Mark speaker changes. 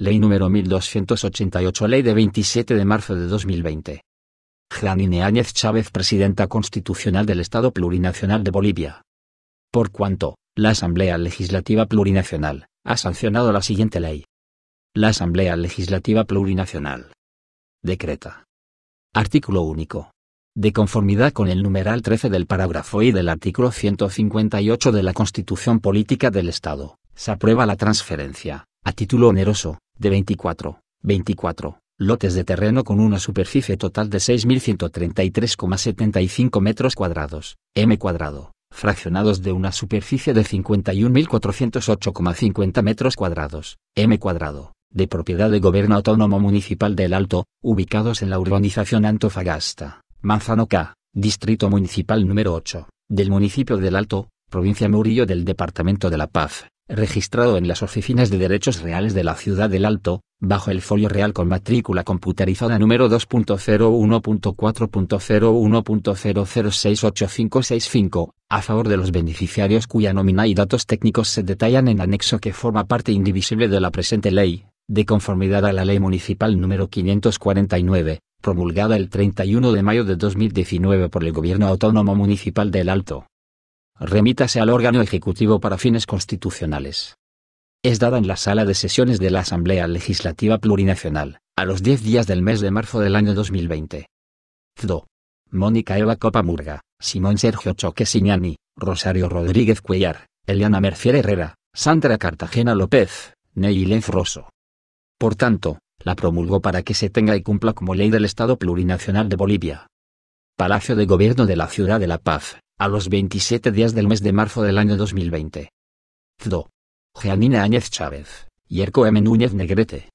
Speaker 1: Ley número 1288, Ley de 27 de marzo de 2020. Janine Áñez Chávez, Presidenta Constitucional del Estado Plurinacional de Bolivia. Por cuanto, la Asamblea Legislativa Plurinacional ha sancionado la siguiente ley. La Asamblea Legislativa Plurinacional. Decreta. Artículo único. De conformidad con el numeral 13 del parágrafo y del artículo 158 de la Constitución Política del Estado, se aprueba la transferencia, a título oneroso, de 24, 24 lotes de terreno con una superficie total de 6.133,75 metros cuadrados, m cuadrado, fraccionados de una superficie de 51.408,50 metros cuadrados, m cuadrado, de propiedad de Gobierno Autónomo Municipal del Alto, ubicados en la urbanización Antofagasta, Manzanoca, Distrito Municipal número 8, del municipio del Alto, provincia Murillo del Departamento de La Paz, registrado en las oficinas de derechos reales de la ciudad del Alto, bajo el folio real con matrícula computarizada número 2.01.4.01.0068565, a favor de los beneficiarios cuya nómina y datos técnicos se detallan en anexo que forma parte indivisible de la presente ley, de conformidad a la Ley Municipal número 549, promulgada el 31 de mayo de 2019 por el Gobierno Autónomo Municipal del Alto remítase al órgano ejecutivo para fines constitucionales. Es dada en la sala de sesiones de la Asamblea Legislativa Plurinacional, a los 10 días del mes de marzo del año 2020. Zdo. Mónica Eva Copamurga, Simón Sergio Choque Rosario Rodríguez Cuellar, Eliana Mercier Herrera, Sandra Cartagena López, Lenz Rosso. Por tanto, la promulgó para que se tenga y cumpla como ley del Estado Plurinacional de Bolivia. Palacio de Gobierno de la Ciudad de La Paz, a los 27 días del mes de marzo del año 2020. Zdo. Jeanina Áñez Chávez, Yerko M. Núñez Negrete.